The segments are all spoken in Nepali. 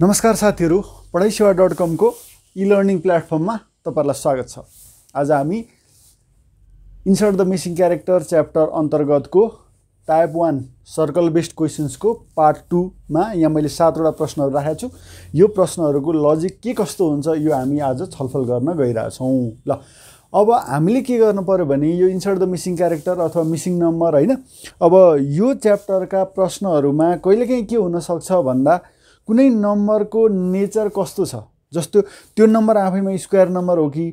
नमस्कार साथीहरू पढाइ सेवा डट कमको इलर्निङ प्लेटफर्ममा तपाईँहरूलाई स्वागत छ आज हामी insert the missing character chapter अन्तर्गतको टाइप वान सर्कल बेस्ड क्वेसन्सको पार्ट टूमा यहाँ मैले सातवटा प्रश्नहरू राखेको छु यो प्रश्नहरूको लजिक के कस्तो हुन्छ यो हामी आज छलफल गर्न गइरहेछौँ ल अब हामीले के गर्नु पऱ्यो भने यो इन्सर्ट द मिसिङ क्यारेक्टर अथवा मिसिङ नम्बर होइन अब यो च्याप्टरका प्रश्नहरूमा कहिलेकाहीँ के हुनसक्छ भन्दा कुनै नम्बरको नेचर कस्तो छ जस्तो त्यो नम्बर आफैमा स्क्वायर नम्बर हो कि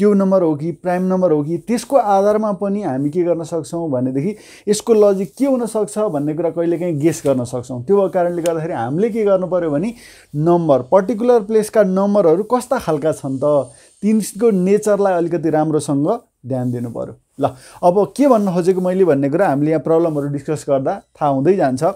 त्यो नम्बर हो कि प्राइम नम्बर हो कि त्यसको आधारमा पनि हामी के गर्न सक्छौँ भनेदेखि यसको लजिक के हुनसक्छ भन्ने कुरा कहिलेकाहीँ गेस गर्न सक्छौँ त्यो कारणले गर्दाखेरि हामीले के गर्नु पऱ्यो भने नम्बर पर्टिकुलर प्लेसका नम्बरहरू कस्ता खालका छन् त तिनको नेचरलाई अलिकति राम्रोसँग ध्यान दिनु पऱ्यो ल अब के भन्न खोजेको मैले भन्ने कुरा हामीले यहाँ प्रब्लमहरू डिस्कस गर्दा थाहा हुँदै जान्छ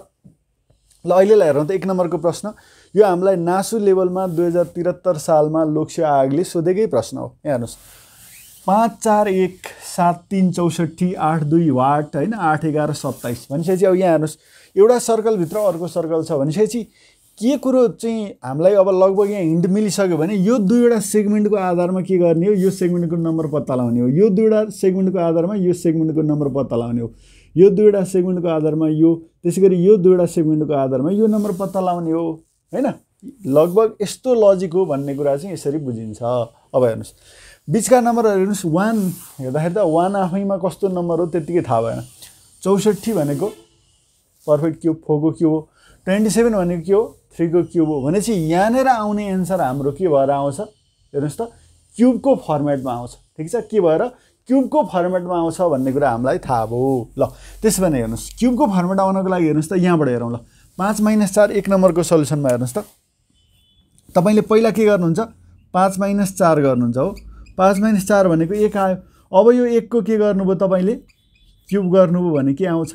ल अहिलेलाई हेरौँ त एक नम्बरको प्रश्न यो हामीलाई नासु लेभलमा दुई हजार त्रिहत्तर सालमा लोकसेवा आयोगले सोधेकै प्रश्न हो यहाँ हेर्नुहोस् पाँच चार एक सात तिन चौसठी आठ दुई वाट होइन आठ एघार सत्ताइस भनेपछि अब यहाँ हेर्नुहोस् एउटा सर्कलभित्र अर्को सर्कल छ भनेपछि के कुरो चाहिँ हामीलाई अब लगभग यहाँ हिन्ट मिलिसक्यो भने यो दुईवटा सेगमेन्टको आधारमा के गर्ने हो यो सेगमेन्टको नम्बर पत्ता लगाउने हो यो दुईवटा सेगमेन्टको आधारमा यो सेगमेन्टको नम्बर पत्ता लगाउने हो यो दुईवटा सेगमेन्टको आधारमा यो त्यसै गरी यो दुईवटा सेगमेन्टको आधारमा यो नम्बर पत्ता लाउने हो होइन लगभग यस्तो लजिक हो भन्ने कुरा चाहिँ यसरी बुझिन्छ अब हेर्नुहोस् बिचका नम्बरहरू हेर्नुहोस् वान हेर्दाखेरि त वान आफैमा कस्तो नम्बर हो त्यत्तिकै थाहा भएन चौसठी भनेको पर्फेक्ट क्युब फोरको क्युब हो ट्वेन्टी सेभेन भनेको के हो थ्रीको क्युब हो भनेपछि यहाँनिर आउने एन्सर हाम्रो के भएर आउँछ हेर्नुहोस् त क्युबको फर्मेटमा आउँछ ठिक छ के भएर क्युबको फर्मेटमा आउँछ भन्ने कुरा हामीलाई थाहा भयो ल त्यसो भने हेर्नुहोस् क्युबको फर्मेट आउनको लागि हेर्नुहोस् त यहाँबाट हेरौँ ल पाँच माइनस चार एक नम्बरको सल्युसनमा हेर्नुहोस् त तपाईँले पहिला के गर्नुहुन्छ पाँच माइनस चार गर्नुहुन्छ हो पाँच माइनस चार भनेको एक आयो अब यो एकको के गर्नुभयो तपाईँले क्युब गर्नुभयो भने के आउँछ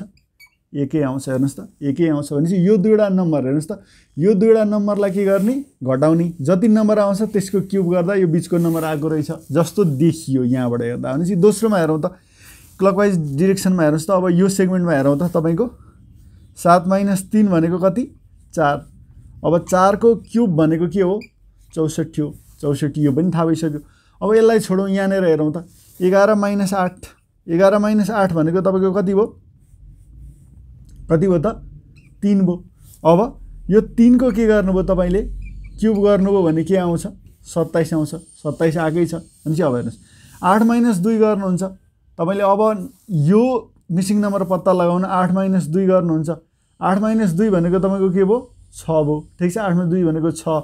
एकै आउँछ हेर्नुहोस् त एकै आउँछ भनेपछि यो दुईवटा नम्बर हेर्नुहोस् त यो दुईवटा नम्बरलाई के गर्ने घटाउने जति नम्बर आउँछ त्यसको क्युब गर्दा यो बिचको नम्बर आएको रहेछ जस्तो देखियो यहाँबाट हेर्दा भनेपछि दोस्रोमा हेरौँ त क्लकवाइज डिरेक्सनमा हेर्नुहोस् त अब यो सेगमेन्टमा हेरौँ त तपाईँको सात माइनस तिन भनेको कति चार अब चारको क्युब भनेको के हो चौसठी हो चौसठी यो पनि थाहा भइसक्यो अब यसलाई छोडौँ यहाँनिर हेरौँ त एघार माइनस आठ एघार माइनस आठ भनेको तपाईँको कति भयो कति भयो त तिन भयो अब यो तिनको के गर्नुभयो तपाईँले क्युब गर्नुभयो भने के आउँछ सत्ताइस आउँछ सत्ताइस आएकै छ भनेपछि अब हेर्नुहोस् आठ माइनस दुई गर्नुहुन्छ तपाईँले अब यो मिसिङ नम्बर पत्ता लगाउन आठ माइनस दुई गर्नुहुन्छ आठ माइनस दुई भनेको तपाईँको के भयो छ भयो ठिक छ आठमा दुई भनेको छ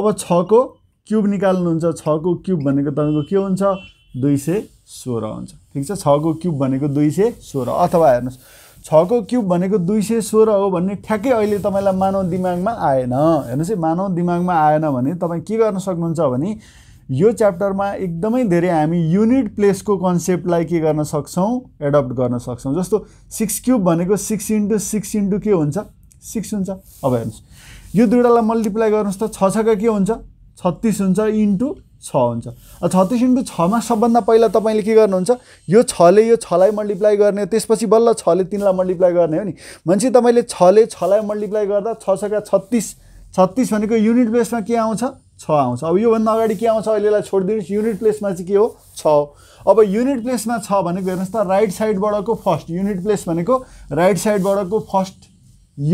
अब छको क्युब निकाल्नुहुन्छ छको क्युब भनेको तपाईँको के हुन्छ दुई सय सोह्र हुन्छ ठिक छ छको क्युब भनेको दुई सय सोह्र अथवा हेर्नुहोस् छको क्युब भनेको दुई सय सोह्र हो भन्ने ठ्याक्कै अहिले तपाईँलाई मानव दिमागमा आएन हेर्नुहोस् है मानव दिमागमा आएन भने तपाईँ के गर्न सक्नुहुन्छ भने यो च्याप्टरमा एकदमै धेरै हामी युनिट प्लेसको कन्सेप्टलाई के गर्न सक्छौँ एडप्ट गर्न सक्छौँ जस्तो सिक्स क्युब भनेको सिक्स इन्टु सिक्स इन्टु के हुन्छ सिक्स हुन्छ अब हेर्नुहोस् यो दुइटालाई मल्टिप्लाई गर्नुहोस् त छ छका के हुन्छ छत्तिस हुन्छ इन्टु छ हुन्छ छत्तिस इन्टु छमा सबभन्दा पहिला तपाईँले के गर्नुहुन्छ यो छले यो छलाई मल्टिप्लाई गर्ने हो त्यसपछि बल्ल छले तिनलाई मल्टिप्लाई गर्ने हो नि मान्छे तपाईँले छले छलाई मल्टिप्लाई गर्दा छ छका छत्तिस छत्तिस भनेको युनिट प्लेसमा के आउँछ छ आउँछ अब योभन्दा अगाडि के आउँछ अहिलेलाई छोडिदिनुहोस् युनिट प्लेसमा चाहिँ के हो छ हो अब युनिट प्लेसमा छ भनेको हेर्नुहोस् त राइट साइडबाटको फर्स्ट युनिट प्लेस भनेको राइट साइडबाटको फर्स्ट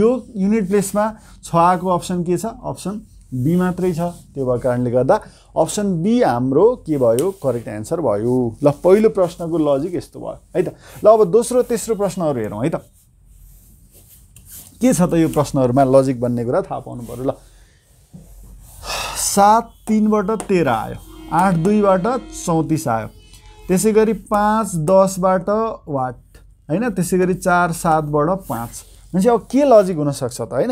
यो युनिट प्लेसमा छ आएको अप्सन के छ अप्सन बी मात्रै छ त्यो भएको कारणले गर्दा अप्सन बी हाम्रो के भयो करेक्ट एन्सर भयो ल पहिलो प्रश्नको लजिक यस्तो भयो है त ल अब दोस्रो तेस्रो प्रश्नहरू हेरौँ है त के छ त यो प्रश्नहरूमा लजिक भन्ने कुरा थाहा पाउनु पऱ्यो ल सात तिनबाट तेह्र आयो आठ दुईबाट चौतिस आयो त्यसै गरी पाँच दसबाट वाट होइन त्यसै गरी चार सातबाट पाँच भनेपछि अब के लजिक हुनसक्छ त होइन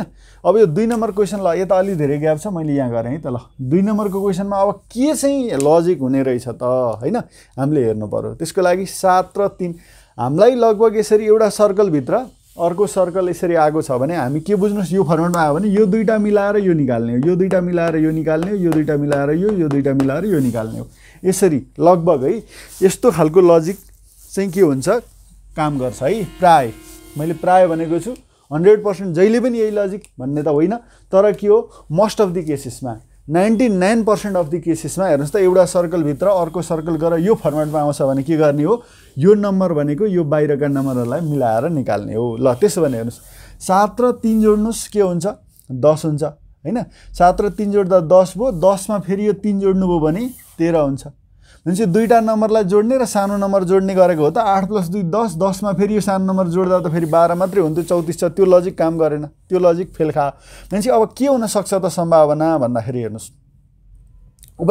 अब यो दुई नम्बर क्वेसन ल यता अलि धेरै ग्याप छ मैले यहाँ गरेँ है त ल दुई नम्बरको क्वेसनमा अब के चाहिँ लजिक हुने रहेछ त होइन हामीले हेर्नु पऱ्यो त्यसको लागि सात र तिन हामीलाई लगभग यसरी एउटा सर्कलभित्र अर्को सर्कल यसरी आएको छ भने हामी के बुझ्नुहोस् यो फर्मेटमा आयो भने यो दुईवटा मिलाएर यो निकाल्ने हो यो दुईवटा मिलाएर यो निकाल्ने हो यो दुईवटा मिलाएर यो यो दुइटा मिलाएर यो निकाल्ने हो यसरी लगभग है यस्तो खालको लजिक चाहिँ के हुन्छ काम गर्छ है प्राय मैले प्राय भनेको छु हन्ड्रेड पर्सेन्ट जहिले पनि यही लजिक भन्ने त होइन तर के हो मोस्ट अफ दि केसेसमा ninety nine percent of the केसेसमा हेर्नुहोस् त एउटा सर्कलभित्र अर्को सर्कल गरेर यो फर्मेटमा आउँछ भने के गर्ने हो यो नम्बर भनेको यो बाहिरका नम्बरहरूलाई मिलाएर निकाल्ने हो ल त्यसो भने हेर्नुहोस् सात र तिन जोड्नुहोस् के हुन्छ दस हुन्छ होइन सात र तिन जोड्दा दस भयो दसमा फेरि यो तिन जोड्नुभयो भने तेह्र हुन्छ भनेपछि दुईवटा नम्बरलाई जोड्ने र सानो नम्बर जोड्ने गरेको हो त आठ प्लस दुई दस दसमा फेरि यो सानो नम्बर जोड्दा त फेरि बाह्र मात्रै हुन्थ्यो चौतिस छ त्यो लजिक काम गरेन त्यो लजिक फेल खा भनेपछि अब के हुनसक्छ त सम्भावना भन्दाखेरि हेर्नुहोस् अब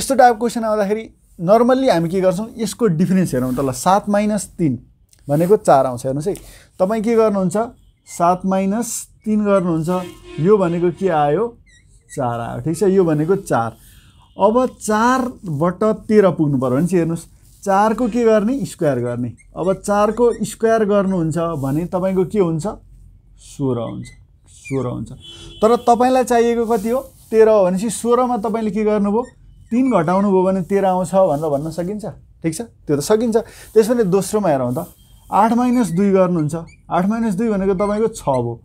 यस्तो टाइपको क्वेसन आउँदाखेरि नर्मल्ली हामी के गर्छौँ यसको डिफ्रेन्स हेरौँ त ल सात माइनस तिन भनेको चार आउँछ हेर्नुहोस् है तपाईँ के गर्नुहुन्छ सात माइनस तिन गर्नुहुन्छ यो भनेको के आयो चार आयो ठिक छ यो भनेको चार अब चारबाट तेह्र पुग्नु पऱ्यो भने चाहिँ हेर्नुहोस् चारको के गर्ने स्क्वायर गर्ने अब चारको स्क्वायर गर्नुहुन्छ भने तपाईँको के हुन्छ सोह्र हुन्छ सोह्र हुन्छ तर तपाईँलाई चाहिएको कति हो तेह्र हो भनेपछि सोह्रमा तपाईँले के गर्नुभयो तिन भयो भने तेह्र आउँछ भनेर भन्न सकिन्छ ठिक छ त्यो त सकिन्छ त्यसपछि दोस्रोमा हेरौँ त आठ माइनस दुई गर्नुहुन्छ आठ माइनस दुई भनेको तपाईँको छ भयो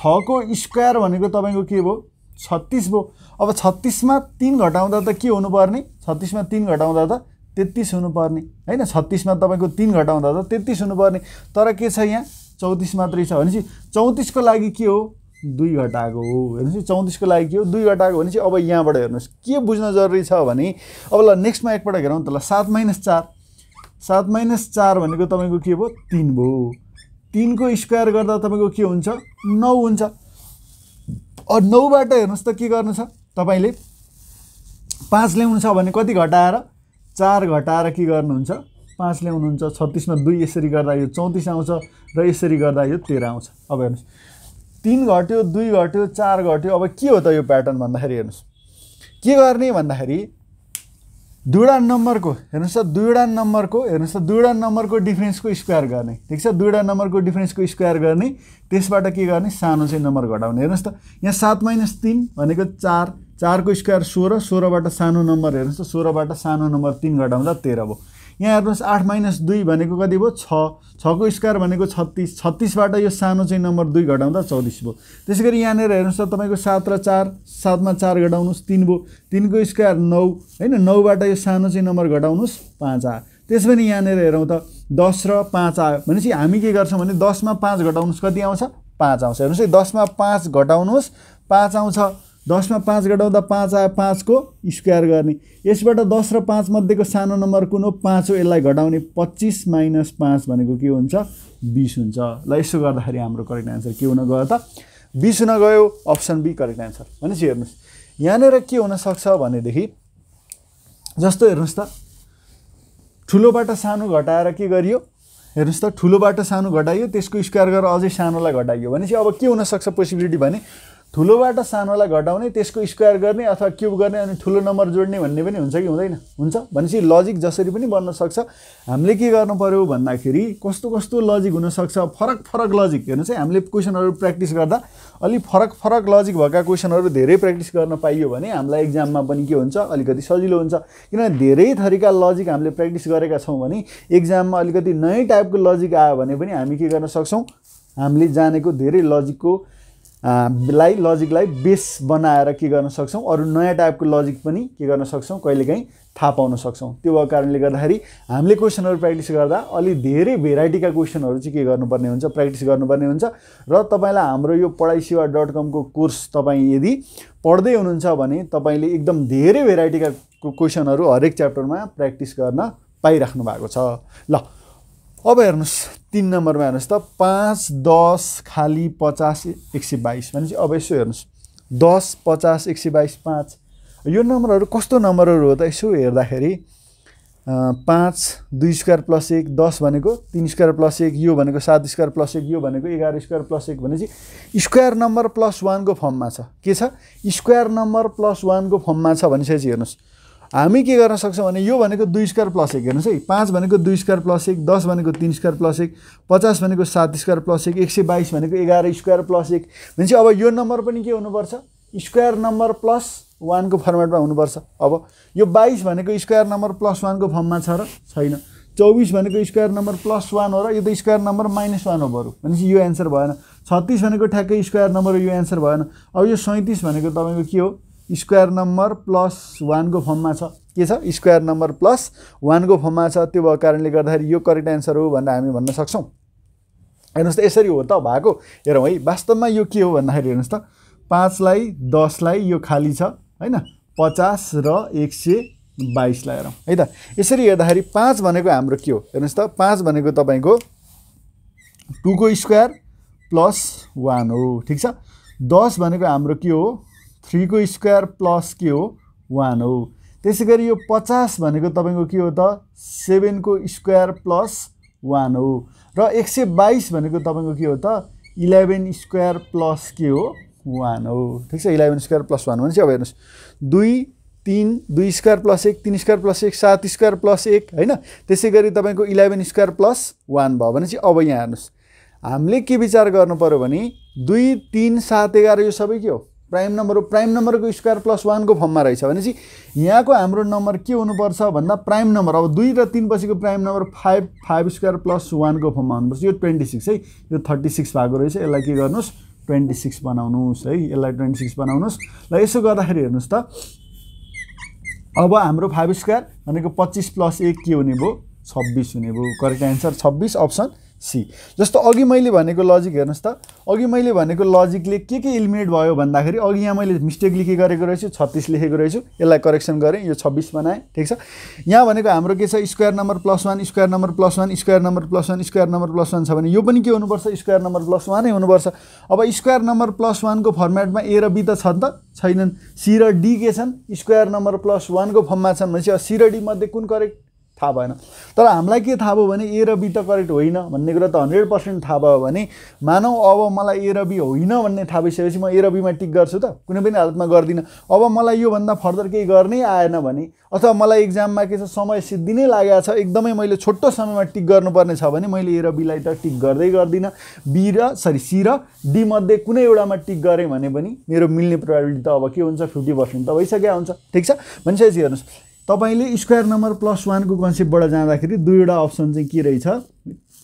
छको स्क्वायर भनेको तपाईँको के भयो छत्तिस भयो अब छत्तिसमा तिन घटाउँदा त के हुनुपर्ने छत्तिसमा तिन घटाउँदा त तेत्तिस हुनुपर्ने होइन छत्तिसमा तपाईँको तिन घटाउँदा त तेत्तिस हुनुपर्ने तर के छ यहाँ चौतिस मात्रै छ भनेपछि चौतिसको लागि के हो दुई घटाएको हो हेर्नुहोस् चौतिसको लागि के हो दुई घटाएको भनेपछि अब यहाँबाट हेर्नुहोस् के बुझ्न जरुरी छ भने अब ल नेक्स्टमा एकपल्ट हेरौँ त ल सात माइनस चार सात माइनस चार भनेको तपाईँको के भयो तिन भयो तिनको स्क्वायर गर्दा तपाईँको के हुन्छ नौ हुन्छ नौबाट हेर्नुहोस् त के गर्नु छ तपाईँले पाँच ल्याउनु छ भने कति घटाएर चार घटाएर के गर्नुहुन्छ पाँच ल्याउनुहुन्छ छत्तिसमा दुई यसरी गर्दा यो चौतिस आउँछ र यसरी गर्दा यो तेह्र आउँछ अब हेर्नुहोस् तिन घट्यो दुई घट्यो चार घट्यो अब के हो त यो प्याटर्न भन्दाखेरि हेर्नुहोस् के गर्ने भन्दाखेरि दुईवटा नम्बरको हेर्नुहोस् त दुईवटा नम्बरको हेर्नुहोस् त दुईवटा नम्बरको डिफ्रेन्सको स्क्वायर गर्ने ठिक छ दुईवटा नम्बरको डिफ्रेन्सको स्क्वायर गर्ने त्यसबाट के गर्ने सानो चाहिँ नम्बर घटाउने हेर्नुहोस् त यहाँ सात माइनस तिन भनेको चार चारको स्क्वायर सोह्र सोह्रबाट सानो नम्बर हेर्नुहोस् त सोह्रबाट सानो नम्बर तिन घटाउँदा तेह्र भयो यहाँ हेर्नुहोस् आठ माइनस दुई भनेको कति भयो छ छको स्क्वायर भनेको छत्तिस छत्तिसबाट यो सानो चाहिँ नम्बर दुई घटाउँदा चौतिस भयो त्यसै गरी यहाँनिर हेर्नुहोस् त तपाईँको सात र चार सातमा चार घटाउनुहोस् तिन भयो तिनको स्क्वायर नौ होइन नौबाट यो सानो चाहिँ नम्बर घटाउनुहोस् पाँच आयो त्यस पनि यहाँनिर हेरौँ त दस र पाँच आयो भनेपछि हामी के गर्छौँ भने दसमा पाँच घटाउनुहोस् कति आउँछ पाँच आउँछ हेर्नुहोस् है दसमा पाँच घटाउनुहोस् पाँच आउँछ दसमा पाँच घटाउँदा पाँच आयो पाँचको स्क्वायर गर्ने यसबाट दस र पाँचमध्येको सानो नम्बर कुन हो पाँच हो यसलाई घटाउने पच्चिस माइनस पाँच भनेको के हुन्छ बिस हुन्छ ल यसो गर्दाखेरि हाम्रो करेक्ट आन्सर के हुन गयो त बिस हुन गयो अप्सन बी करेक्ट आन्सर भनेपछि हेर्नुहोस् यहाँनिर के हुनसक्छ भनेदेखि जस्तो हेर्नुहोस् त ठुलोबाट सानो घटाएर के गरियो हेर्नुहोस् त ठुलोबाट सानो घटाइयो त्यसको स्क्वायर गरेर अझै सानोलाई घटाइयो भनेपछि अब के हुनसक्छ पोसिबिलिटी भने ठुलोबाट सानोलाई घटाउने त्यसको स्क्वायर गर्ने अथवा क्युब गर्ने अनि ठुलो नम्बर जोड्ने भन्ने पनि हुन्छ कि हुँदैन हुन्छ भनेपछि लजिक जसरी पनि बन्न सक्छ हामीले के गर्नु पऱ्यो भन्दाखेरि कस्तो कस्तो लजिक हुनसक्छ फरक फरक लजिक हेर्नुहोस् है हामीले क्वेसनहरू प्र्याक्टिस गर्दा अलिक फरक फरक लजिक भएका क्वेसनहरू धेरै प्र्याक्टिस गर्न पाइयो भने हामीलाई इक्जाममा पनि के हुन्छ अलिकति सजिलो हुन्छ किनभने धेरै थरीका लजिक हामीले प्र्याक्टिस गरेका छौँ भने एक्जाममा अलिकति नयाँ टाइपको लजिक आयो भने पनि हामी के गर्न सक्छौँ हामीले जानेको धेरै लजिकको लाई लजिकलाई बेस बनाएर के गर्न सक्छौँ अरू नयाँ टाइपको लजिक पनि के गर्न सक्छौँ कहिलेकाहीँ थाहा पाउन सक्छौँ त्यो भएको कारणले गर्दाखेरि हामीले क्वेसनहरू प्र्याक्टिस गर्दा अलि धेरै भेराइटीका क्वेसनहरू चाहिँ के गर्नुपर्ने हुन्छ प्र्याक्टिस गर्नुपर्ने हुन्छ र तपाईँलाई हाम्रो यो पढाइ सेवा डट कमको कोर्स तपाईँ यदि पढ्दै हुनुहुन्छ भने तपाईँले एकदम धेरै भेराइटीका क्वेसनहरू हरेक च्याप्टरमा प्र्याक्टिस गर्न पाइराख्नु भएको छ ल अब हेर्नुहोस् तिन नम्बरमा हेर्नुहोस् त पाँच दस खाली पचास एक सय बाइस भनेपछि अब यसो हेर्नुहोस् दस पचास एक सय बाइस पाँच यो नम्बरहरू कस्तो नम्बरहरू हो त यसो हेर्दाखेरि पाँच दुई स्क्वायर प्लस एक दस भनेको तिन स्क्वायर प्लस एक यो भनेको सात स्क्वायर प्लस एक यो भनेको एघार स्क्वायर प्लस एक भनेपछि स्क्वायर नम्बर प्लस वानको फर्ममा छ के छ स्क्वायर नम्बर प्लस वानको फर्ममा छ भनिसकेपछि हेर्नुहोस् हामी के गर्न सक्छौँ भने यो भनेको दुई स्क्वायर प्लस एक हेर्नुहोस् है पाँच भनेको दुई स्क्वायर प्लस एक दस भनेको तिन स्क्वायर प्लस एक पचास भनेको सात स्क्वायर प्लस एक एक सय बाइस भनेको एघार स्क्वायर प्लस एक भनेपछि अब यो नम्बर पनि के हुनुपर्छ स्क्वायर नम्बर प्लस वानको फर्मेटमा हुनुपर्छ अब यो बाइस भनेको स्क्वायर नम्बर प्लस वानको फर्ममा छ र छैन चौबिस भनेको स्क्वायर नम्बर प्लस वान हो र यो त स्क्वायर नम्बर माइनस वान हो बरु भनेपछि यो एन्सर भएन छत्तिस भनेको ठ्याक्कै स्क्वायर नम्बर यो एन्सर भएन अब यो सैँतिस भनेको तपाईँको के हो स्क्वायर नम्बर प्लस वानको फर्ममा छ के छ स्क्वायर नम्बर प्लस वानको फर्ममा छ त्यो भएको कारणले गर्दाखेरि यो करेक्ट एन्सर हो भनेर हामी भन्न सक्छौँ हेर्नुहोस् त यसरी हो त भएको हेरौँ है वास्तवमा यो के हो भन्दाखेरि हेर्नुहोस् त पाँचलाई दसलाई यो खाली छ होइन पचास र एक सय बाइसलाई हेरौँ है त यसरी हेर्दाखेरि पाँच भनेको हाम्रो के हो हेर्नुहोस् त पाँच भनेको तपाईँको टुको स्क्वायर प्लस वान हो ठिक छ दस भनेको हाम्रो के हो थ्रीको स्क्वायर प्लस के हो वान हो त्यसै गरी यो पचास भनेको तपाईँको के हो त सेभेनको स्क्वायर प्लस वान हो र एक सय बाइस भनेको तपाईँको के हो त इलेभेन स्क्वायर प्लस के हो वान हो ठिक छ इलेभेन स्क्वायर प्लस वान भनेपछि अब हेर्नुहोस् दुई तिन दुई स्क्वायर प्लस एक तिन स्क्वायर प्लस एक सात स्क्वायर प्लस एक होइन त्यसै गरी तपाईँको इलेभेन स्क्वायर प्लस वान भयो चाहिँ अब यहाँ हेर्नुहोस् हामीले के विचार गर्नु पऱ्यो भने दुई तिन सात एघार यो सबै के हो प्राइम नम्बर हो प्राइम नम्बरको स्क्वायर प्लस वानको फर्ममा रहेछ भनेपछि यहाँको हाम्रो नम्बर के हुनुपर्छ भन्दा प्राइम नम्बर अब दुई र तिन पछिको prime number five five square plus वानको फर्ममा हुनुपर्छ यो ट्वेन्टी सिक्स है यो थर्टी सिक्स भएको रहेछ यसलाई के गर्नुहोस् ट्वेन्टी सिक्स बनाउनुहोस् है यसलाई ट्वेन्टी सिक्स बनाउनुहोस् र यसो गर्दाखेरि हेर्नुहोस् त अब हाम्रो फाइभ स्क्वायर भनेको पच्चिस प्लस एक के हुने भयो छब्बिस हुने भयो करेक्ट एन्सर छब्बिस अप्सन सी जस्तो अघि मैले भनेको लजिक हेर्नुहोस् त अघि मैले भनेको लजिकले के के इलिमिनेट भयो भन्दाखेरि अघि यहाँ मैले मिस्टेक लेखे गरेको रहेछु छत्तिस लेखेको रहेछु यसलाई करेक्सन गरेँ यो छब्बिस बनाएँ ठिक छ यहाँ भनेको हाम्रो के छ square number plus one square number plus one square number plus one square number plus one छ भने यो पनि के हुनुपर्छ स्क्वायर नम्बर प्लस वानै हुनुपर्छ अब स्क्वायर नम्बर प्लस वानको फर्मेटमा ए र बी त छन् त छैनन् सी र डी के छन् स्क्वायर नम्बर प्लस वानको फर्ममा छन् भनेपछि सी र डी मध्ये कुन करेक्ट थाहा भएन तर हामीलाई के थाहा भयो भने ए र बी त करेक्ट होइन भन्ने कुरा त हन्ड्रेड पर्सेन्ट थाहा भयो भने मानौ अब मलाई ए र बी होइन भन्ने थाहा भइसकेपछि म ए र बीमा टिक गर्छु त कुनै पनि हालतमा गर्दिनँ अब मलाई योभन्दा फर्दर केही गर्नै आएन भने अथवा मलाई इक्जाममा के छ समय सिद्धि नै लागेको छ एकदमै मैले छोटो समयमा टिक गर्नुपर्ने छ भने मैले ए र बीलाई त टिक गर्दै गर्दिनँ बी र सरी सी र डीमध्ये कुनै एउटामा टिक गरेँ भने पनि मेरो मिल्ने प्रायोरिटी त अब के हुन्छ फिफ्टी पर्सेन्ट त भइसकेको हुन्छ ठिक छ भनिसकेपछि हेर्नुहोस् तपाईँले स्क्वायर नम्बर प्लस वानको कन्सेप्टबाट जाँदाखेरि दुईवटा अप्सन चाहिँ के रहेछ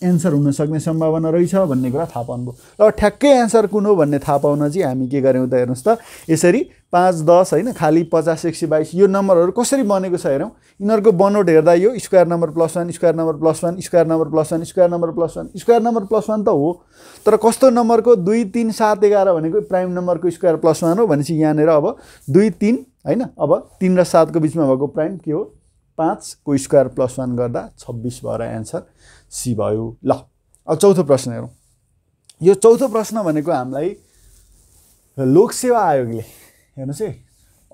एन्सर हुनसक्ने सम्भावना रहेछ भन्ने कुरा थाहा पाउनुभयो र ठ्याक्कै एन्सर कुन हो भन्ने थाहा पाउन चाहिँ हामी के गऱ्यौँ त हेर्नुहोस् त यसरी पाँच दस होइन खालि पचास एक सय बाइस यो नम्बरहरू कसरी बनेको छ हेरौँ यिनीहरूको बनोट हेर्दा यो square number plus one square number plus one square number plus one square number plus one square number plus one त हो तर कस्तो नम्बरको दुई तिन सात एघार भनेको प्राइम नम्बरको स्क्वायर प्लस वान हो भनेपछि यहाँनिर अब दुई तिन होइन अब तिन र सातको बिचमा भएको प्राइम के हो पाँचको स्क्वायर प्लस वान गर्दा छब्बिस भएर एन्सर सी भयो ल अब चौथो प्रश्न हेरौँ यो चौथो प्रश्न भनेको हामीलाई लोकसेवा आयोगले हेर्नुहोस् है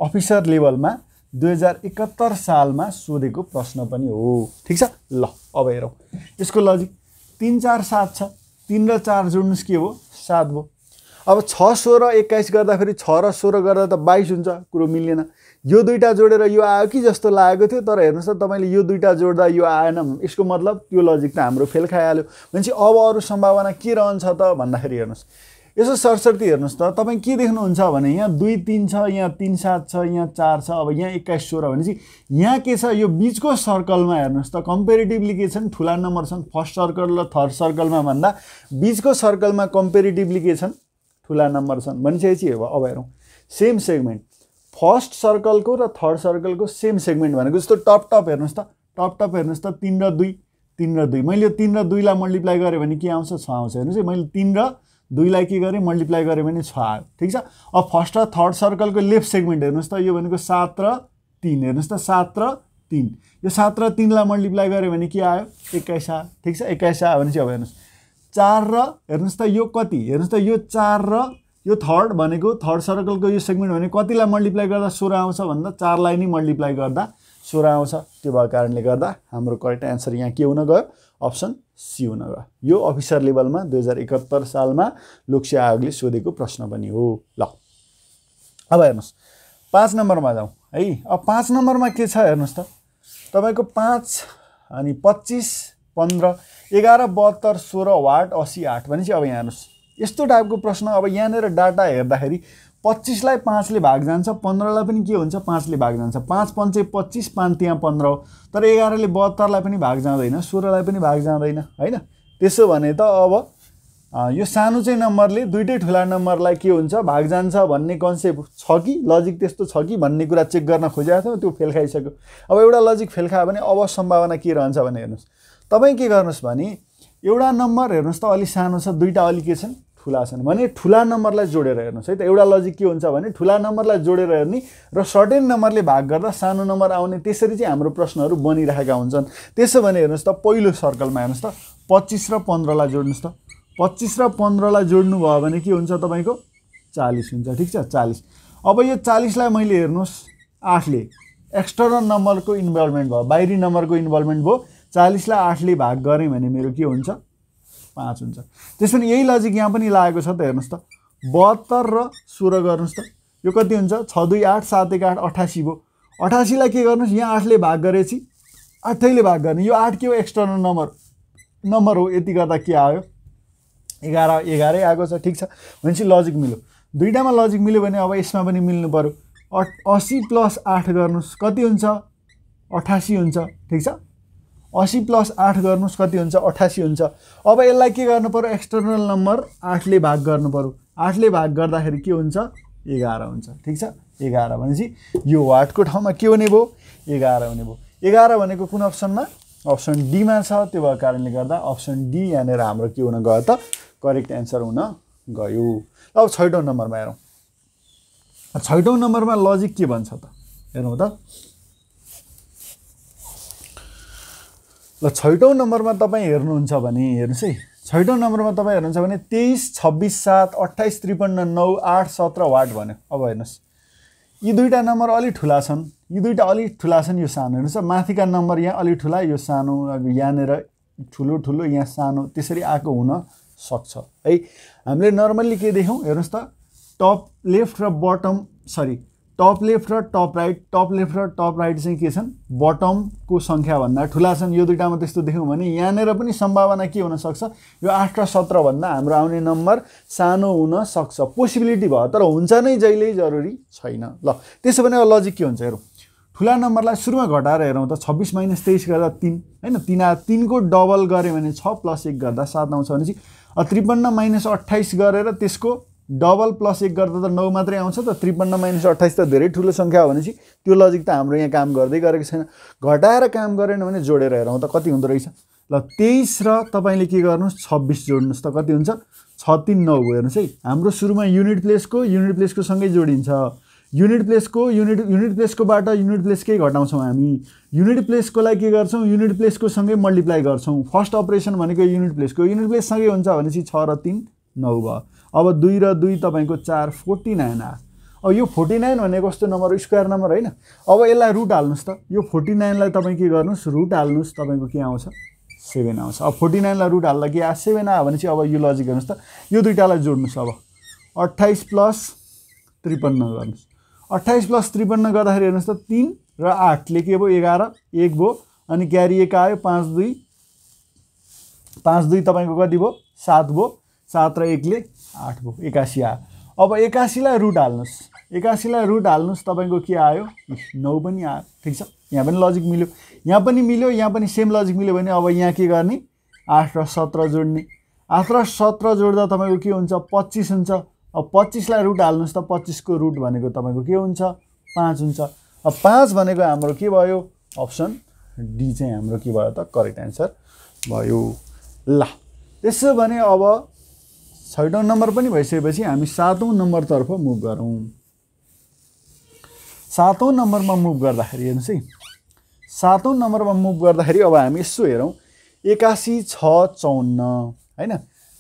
अफिसर लेभलमा दुई हजार एकात्तर सालमा सोधेको प्रश्न पनि हो ठिक छ ल अब हेरौँ यसको लजिक तिन चार सात छ तिन र चार जोड्नुहोस् के हो सात भयो अब छ सोह्र एक्काइस गर्दाखेरि छ र सोह्र गर्दा त बाइस हुन्छ कुरो मिलेन यो दुइटा जोडेर यो आयो कि जस्तो लागेको थियो तर हेर्नुहोस् त तपाईँले यो दुइटा जोड्दा यो आएन यसको मतलब त्यो लजिक त हाम्रो फेल खाइहाल्यो भनेपछि अब अरू सम्भावना के रहन्छ त भन्दाखेरि हेर्नुहोस् यसो सरस्वती हेर्नुहोस् त तपाईँ के देख्नुहुन्छ भने यहाँ दुई तिन छ यहाँ तिन सात छ यहाँ चार छ अब यहाँ एक्काइस सोह्र भनेपछि यहाँ के छ यो बिचको सर्कलमा हेर्नुहोस् त कम्पेरिटिभली के छन् ठुला नम्बर छन् फर्स्ट सर्कल र थर्ड सर्कलमा भन्दा बिचको सर्कलमा कम्पेरिटिभली के छन् ठुला नम्बर छन् भनिसकेपछि अब हेरौँ सेम सेगमेन्ट फर्स्ट सर्कलको र थर्ड सर्कलको सेम सेगमेन्ट भनेको जस्तो टप टप हेर्नुहोस् त टप टप हेर्नुहोस् त तिन र दुई तिन र दुई मैले यो तिन र दुईलाई मल्टिप्लाई गरेँ भने के आउँछ छ आउँछ हेर्नुहोस् है मैले तिन र दुईलाई के गरेँ मल्टिप्लाई गरेँ भने छ आयो ठिक छ अब फर्स्ट र थर्ड सर्कलको लेफ्ट सेगमेन्ट हेर्नुहोस् त यो भनेको सात र तिन हेर्नुहोस् त सात र तिन यो सात र तिनलाई मल्टिप्लाई गऱ्यो भने के आयो एक्काइस आयो ठिक छ एक्काइस आयो भने चाहिँ अब हेर्नुहोस् चार र हेर्नुहोस् त यो कति हेर्नुहोस् त यो चार र यो थर्ड भनेको थर्ड सर्कलको यो सेगमेन्ट भने कतिलाई मल्टिप्लाई गर्दा सोह्र आउँछ भन्दा चारलाई नै मल्टिप्लाई गर्दा सोह्र आउँछ त्यो भएको कारणले गर्दा हाम्रो करेक्ट एन्सर यहाँ के हुन गयो अप्सन सी हुन गयो यो अफिसर लेभलमा दुई हजार एकहत्तर सालमा लोकसेवा आयोगले सोधेको प्रश्न पनि हो ल अब हेर्नुहोस् पाँच नम्बरमा जाउँ है अब पाँच नम्बरमा के छ हेर्नुहोस् त तपाईँको पाँच अनि पच्चिस पन्ध्र एघार बहत्तर सोह्र वाट असी आठ भनेपछि अब यहाँ हेर्नुहोस् यस्तो टाइपको प्रश्न अब यहाँनिर डाटा हेर्दाखेरि पच्चिसलाई पाँचले भाग जान्छ पन्ध्रलाई पनि के हुन्छ पाँचले भाग जान्छ पाँच पन्चे पच्चिस पाँच त्यहाँ पन्ध्र हो तर एघारले बहत्तरलाई पनि भाग जाँदैन सोह्रलाई पनि भाग जाँदैन होइन त्यसो भने त अब यो सानो चाहिँ नम्बरले दुइटै ठुला नम्बरलाई के हुन्छ भाग जान्छ भन्ने कन्सेप्ट छ कि लजिक त्यस्तो छ कि भन्ने कुरा चेक गर्न खोजेको थियौँ त्यो फेल खाइसक्यो अब एउटा लजिक फेल खायो भने अब सम्भावना के रहन्छ भने हेर्नुहोस् तपाईँ के गर्नुहोस् भने एउटा नम्बर हेर्नुहोस् त अलि सानो छ दुईवटा अलि के छन् ठुला छन् भने ठुला नम्बरलाई जोडेर हेर्नुहोस् है त एउटा लजिक के हुन्छ भने ठुला नम्बरलाई जोडेर हेर्ने र सर्टेन नम्बरले भाग गर्दा सानो नम्बर आउने त्यसरी चाहिँ हाम्रो प्रश्नहरू बनिरहेका हुन्छन् त्यसो भने हेर्नुहोस् त पहिलो सर्कलमा हेर्नुहोस् त पच्चिस र पन्ध्रलाई जोड्नुहोस् त पच्चिस र पन्ध्रलाई भयो भने के हुन्छ तपाईँको चालिस हुन्छ ठिक छ चालिस अब यो चालिसलाई मैले हेर्नुहोस् आठले एक्सटर्नल नम्बरको इन्भल्भमेन्ट भयो बाहिरी नम्बरको इन्भल्भमेन्ट भयो चालिसलाई आठले भाग गरेँ भने मेरो के हुन्छ पाँच हुन्छ त्यस पनि यही लजिक यहाँ पनि लागेको छ त हेर्नुहोस् त बहत्तर र सोह्र गर्नुहोस् त यो कति हुन्छ छ दुई आठ सात एक आठ अठासी भयो अठासीलाई के गर्नुहोस् यहाँ आठले भाग गरेपछि आठैले भाग गर्ने यो आठ के हो एक्सटर्नल नम्बर नम्बर हो यति गर्दा के आयो एघार एघारै आएको छ ठिक छ भनेपछि लजिक मिल्यो दुइटामा लजिक मिल्यो भने अब यसमा पनि मिल्नु पऱ्यो अ असी प्लस आठ गर्नुहोस् कति हुन्छ अठासी हुन्छ ठिक छ असी प्लस आठ गर्नुहोस् कति हुन्छ अठासी हुन्छ अब यसलाई के गर्नु पऱ्यो एक्सटर्नल नम्बर आठले भाग गर्नु पऱ्यो आठले भाग गर्दाखेरि के हुन्छ एघार हुन्छ ठिक छ एघार भनेपछि यो वाटको ठाउँमा के हुने भयो एघार हुने भयो एघार भनेको कुन अप्सनमा अप्सन डीमा छ त्यो भएको कारणले गर्दा अप्सन डी यहाँनिर हाम्रो के हुन गयो त करेक्ट एन्सर हुन गयो अब छैटौँ नम्बरमा हेरौँ छैटौँ नम्बरमा लजिक के भन्छ त हेरौँ त ल छैटौँ नम्बरमा तपाईँ हेर्नुहुन्छ भने हेर्नुहोस् है छैटौँ नम्बरमा तपाईँ हेर्नुहुन्छ भने तेइस छब्बिस सात अट्ठाइस त्रिपन्न नौ आठ सत्र वाट भन्यो अब हेर्नुहोस् यी दुईवटा नम्बर अलिक ठुला छन् यी दुईवटा अलिक ठुला छन् यो सानो हेर्नुहोस् माथिका नम्बर यहाँ अलिक ठुला यो सानो अब यहाँनिर ठुलो ठुलो यहाँ सानो त्यसरी आएको हुन सक्छ है हामीले नर्मल्ली के देख्यौँ हेर्नुहोस् त टप लेफ्ट र बटम सरी टप लेफ्ट र टप राइट टप लेफ्ट र टप राइट चाहिँ के छन् बटमको सङ्ख्याभन्दा ठुला छन् यो दुइटामा त्यस्तो देख्यौँ भने यहाँनिर पनि सम्भावना के हुनसक्छ यो आठ र सत्रभन्दा हाम्रो आउने नम्बर सानो हुनसक्छ पोसिबिलिटी भयो तर हुन्छ नै जहिल्यै जरुरी छैन ल त्यसो भने अब लजिक के हुन्छ हेरौँ ठुला नम्बरलाई सुरुमा घटाएर हेरौँ त छब्बिस माइनस तेइस गर्दा तिन होइन तिन तिनको डबल गऱ्यो भने छ प्लस एक गर्दा सात आउँछ भनेपछि त्रिपन्न माइनस अट्ठाइस गरेर त्यसको डबल प्लस एक गर्दा त नौ मात्रै आउँछ त त्रिपन्न माइनस अट्ठाइस त धेरै ठुलो सङ्ख्या हो भनेपछि त्यो लजिक त हाम्रो यहाँ काम गर्दै गरेको छैन घटाएर काम गरेन भने जोडेर हेरौँ त कति हुँदो रहेछ ल तेइस र तपाईँले के गर्नुहोस् छब्बिस जोड्नुहोस् त कति हुन्छ छ तिन नौ हेर्नुहोस् है हाम्रो सुरुमा युनिट प्लेसको युनिट प्लेसको सँगै जोडिन्छ युनिट प्लेसको युनिट युनिट प्लेसकोबाट युनिट प्लेसकै घटाउँछौँ हामी युनिट प्लेसको लागि के गर्छौँ युनिट प्लेसको सँगै मल्टिप्लाई गर्छौँ फर्स्ट अपरेसन भनेको युनिट प्लेसको युनिट प्लेससँगै हुन्छ भनेपछि छ र तिन नौ भयो अब दुई र दुई तपाईँको चार फोर्टी नाइन आयो अब यो फोर्टी नाइन भनेको कस्तो नम्बर स्क्वायर नम्बर होइन अब यसलाई रुट हाल्नुहोस् त यो फोर्टी नाइनलाई तपाईँ के गर्नुहोस् रुट हाल्नुहोस् तपाईँको के आउँछ सेभेन आउँछ अब फोर्टी नाइनलाई रुट हाल्दा के आयो सेभेन आयो भने चाहिँ अब यो लजिक गर्नुहोस् त यो दुइटालाई जोड्नुहोस् अब अट्ठाइस प्लस त्रिपन्न गर्नुहोस् अट्ठाइस प्लस त्रिपन्न गर्दाखेरि हेर्नुहोस् त तिन र आठले के भयो एघार एक भयो अनि क्यारी एक आयो पाँच दुई पाँच दुई तपाईँको कति भयो सात भयो सात र एकले आठ भयो एकासी आयो अब एकासीलाई रुट हाल्नुहोस् एकासीलाई रुट हाल्नुहोस् तपाईँको के आयो नौ पनि आयो ठिक छ यहाँ पनि लजिक मिल्यो यहाँ पनि मिल्यो यहाँ पनि सेम लजिक मिल्यो भने अब यहाँ के गर्ने आठ र सत्र जोड्ने आठ र सत्र जोड्दा तपाईँको के हुन्छ पच्चिस हुन्छ अब पच्चिसलाई रुट हाल्नुहोस् त पच्चिसको रुट भनेको तपाईँको के हुन्छ पाँच हुन्छ अब पाँच भनेको हाम्रो के भयो अप्सन डी चाहिँ हाम्रो के भयो त करेक्ट एन्सर भयो ल त्यसो भने अब छैटौँ नम्बर पनि भइसकेपछि हामी सातौँ नम्बरतर्फ मुभ गरौँ सातौँ नम्बरमा मुभ गर्दाखेरि हेर्नुहोस् है सातौँ नम्बरमा मुभ गर्दाखेरि अब हामी यसो हेरौँ एकासी छ चौन्न होइन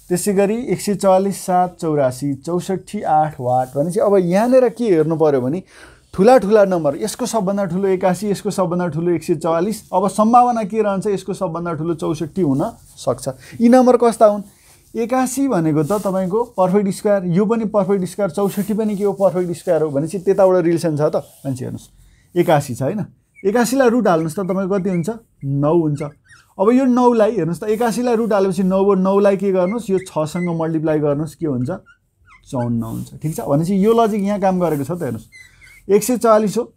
त्यसै गरी एक सय चालिस सात चौरासी चौसठी आठ वाट भनेपछि अब यहाँनिर के हेर्नु पऱ्यो भने ठुला ठुला नम्बर यसको सबभन्दा ठुलो एकासी यसको सबभन्दा ठुलो एक सय चालिस अब सम्भावना के रहन्छ यसको सबभन्दा ठुलो चौसठी हुन सक्छ यी नम्बर कस्ता हुन् एकासी भनेको त तपाईँको पर्फेक्ट स्क्वायर यो पनि पर्फेक्ट स्क्वायर चौसठी पनि के हो पर्फेक्ट स्क्वायर हो भनेपछि त्यताबाट रिलेसन छ त मान्छे हेर्नुहोस् एकासी छ होइन एकासीलाई रुट हाल्नुहोस् त तपाईँको कति हुन्छ नौ हुन्छ अब यो नौलाई हेर्नुहोस् त एकासीलाई रुट हालेपछि हो नौलाई के गर्नुहोस् यो छसँग मल्टिप्लाई गर्नुहोस् के हुन्छ चौन्न हुन्छ ठिक छ भनेपछि यो लजिक यहाँ काम गरेको छ त हेर्नुहोस् एक सय चालिस हो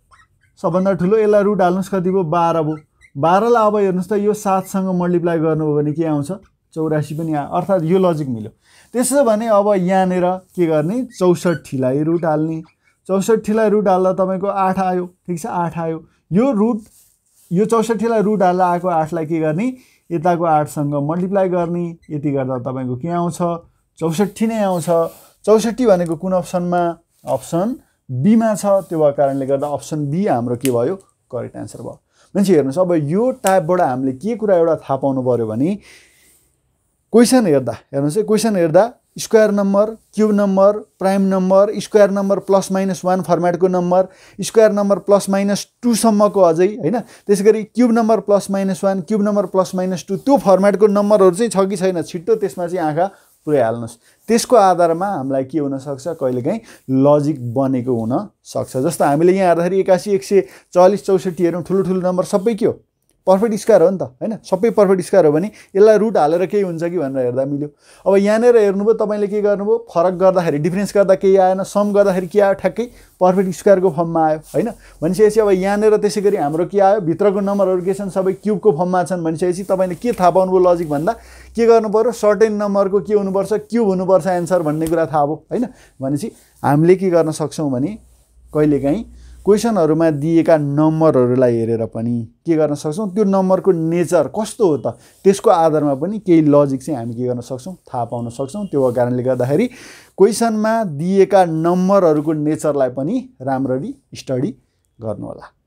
सबभन्दा ठुलो यसलाई रुट हाल्नुहोस् कति भयो बाह्र भयो बाह्रलाई अब हेर्नुहोस् त यो सातसँग मल्टिप्लाई गर्नुभयो भने के आउँछ चौरासी पनि अर्थात् यो लजिक मिल्यो त्यसो भने अब यहाँनिर के गर्ने चौसठीलाई रुट हाल्ने चौसठीलाई रुट हाल्दा तपाईँको आठ आयो ठिक छ आठ आयो यो रुट यो चौसठीलाई रुट हाल्दा आएको आठलाई के गर्ने यताको आठसँग मल्टिप्लाई गर्ने यति गर्दा तपाईँको के आउँछ चौसठी नै आउँछ चौसठी भनेको कुन अप्सनमा अप्सन बीमा छ त्यो भएको कारणले गर्दा अप्सन बी हाम्रो के भयो करेक्ट एन्सर भयो मान्छे हेर्नुहोस् अब यो टाइपबाट हामीले के कुरा एउटा थाहा पाउनु पऱ्यो भने क्वेसन हेर्दा हेर्नुहोस् है क्वेसन हेर्दा square number cube number prime number square number plus minus one फर्मेटको number square number plus minus टूसम्मको अझै होइन त्यसै गरी cube number plus minus one cube number plus minus two त्यो फर्मेटको नम्बरहरू चाहिँ छ कि छैन छिट्टो त्यसमा चाहिँ आँखा पुऱ्याइहाल्नुहोस् त्यसको आधारमा हामीलाई के हुनसक्छ कहिलेकाहीँ लजिक बनेको हुनसक्छ जस्तो हामीले यहाँ हेर्दाखेरि एकासी एक सय चालिस चौसठी हेरौँ ठुलो ठुलो नम्बर सबै के हो पर्फेक्ट स्क्वायर हो नि त होइन सबै पर्फेक्ट स्क्वायर हो भने यसलाई रुट हालेर केही हुन्छ कि भनेर हेर्दा मिल्यो अब यहाँनिर हेर्नुभयो तपाईँले के गर्नुभयो फरक गर्दाखेरि डिफ्रेन्स गर्दा केही आएन सम गर्दाखेरि के आयो ठ्याक्कै पर्फेक्ट स्क्वायरको फर्ममा आयो होइन भनिसकेपछि अब यहाँनिर त्यसै गरी हाम्रो के आयो भित्रको नम्बरहरू के छन् सबै क्युबको फर्ममा छन् भनिसकेपछि तपाईँले के थाहा पाउनुभयो लजिक भन्दा के गर्नु पऱ्यो सर्टेन नम्बरको के हुनुपर्छ क्युब हुनुपर्छ एन्सर भन्ने कुरा थाहा भयो होइन भनेपछि हामीले के गर्न सक्छौँ भने कहिलेकाहीँ क्वेसनहरूमा दिएका नम्बरहरूलाई हेरेर पनि के गर्न सक्छौँ त्यो नम्बरको नेचर कस्तो हो त त्यसको आधारमा पनि केही लजिक चाहिँ हामी के गर्न सक्छौँ थाहा पाउन सक्छौँ त्यो कारणले गर्दाखेरि क्वेसनमा दिएका नम्बरहरूको नेचरलाई पनि राम्ररी स्टडी गर्नुहोला